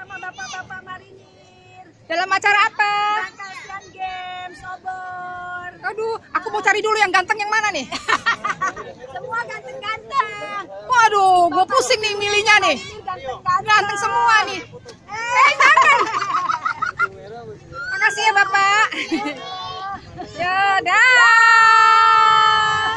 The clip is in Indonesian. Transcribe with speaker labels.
Speaker 1: sama bapak-bapak marinir.
Speaker 2: Dalam acara apa?
Speaker 1: Rangkaian Games Obor.
Speaker 2: Aduh, aku mau cari dulu yang ganteng yang mana nih?
Speaker 3: semua ganteng-ganteng.
Speaker 2: Waduh, gue pusing nih milihnya nih.
Speaker 3: -ganteng. ganteng semua nih.